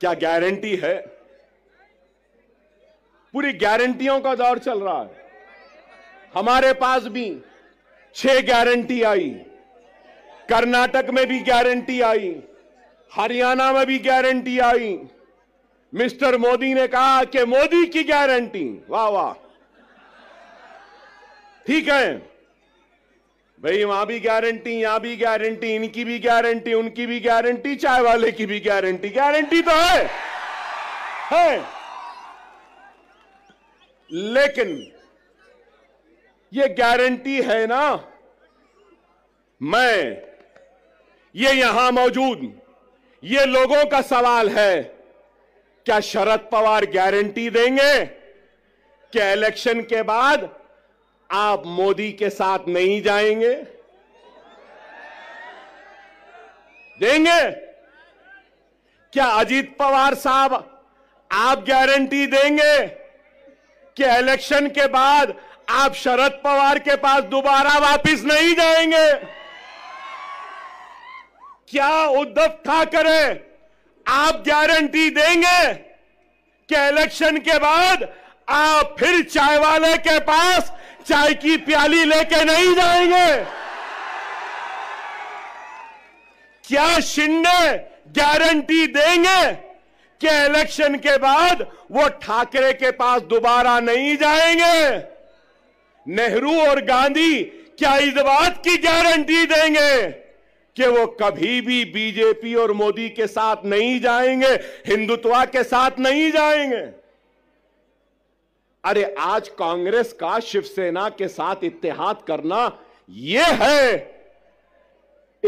क्या गारंटी है पूरी गारंटियों का दौर चल रहा है हमारे पास भी छह गारंटी आई कर्नाटक में भी गारंटी आई हरियाणा में भी गारंटी आई मिस्टर मोदी ने कहा कि मोदी की गारंटी वाह वाह ठीक है भाई वहां भी गारंटी यहां भी गारंटी इनकी भी गारंटी उनकी भी गारंटी चाय वाले की भी गारंटी गारंटी तो है है लेकिन ये गारंटी है ना मैं ये यहां मौजूद ये लोगों का सवाल है क्या शरद पवार गारंटी देंगे कि इलेक्शन के बाद आप मोदी के साथ नहीं जाएंगे देंगे क्या अजीत पवार साहब आप गारंटी देंगे कि इलेक्शन के बाद आप शरद पवार के पास दोबारा वापस नहीं जाएंगे क्या उद्धव ठाकरे आप गारंटी देंगे कि इलेक्शन के बाद आप फिर चाय वाले के पास चाय की प्याली लेके नहीं जाएंगे क्या शिंदे गारंटी देंगे कि इलेक्शन के बाद वो ठाकरे के पास दोबारा नहीं जाएंगे नेहरू और गांधी क्या इस बात की गारंटी देंगे कि वो कभी भी बीजेपी और मोदी के साथ नहीं जाएंगे हिंदुत्वा के साथ नहीं जाएंगे अरे आज कांग्रेस का शिवसेना के साथ इतिहाद करना यह है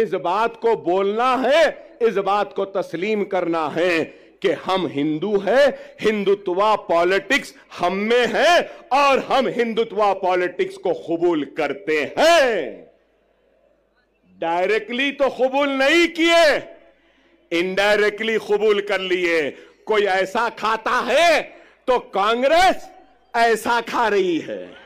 इस बात को बोलना है इस बात को तस्लीम करना है कि हम हिंदू हैं हिंदुत्वा पॉलिटिक्स हम में है और हम हिंदुत्व पॉलिटिक्स को कबूल करते हैं डायरेक्टली तो कबूल नहीं किए इनडायरेक्टली कबूल कर लिए कोई ऐसा खाता है तो कांग्रेस ऐसा खा रही है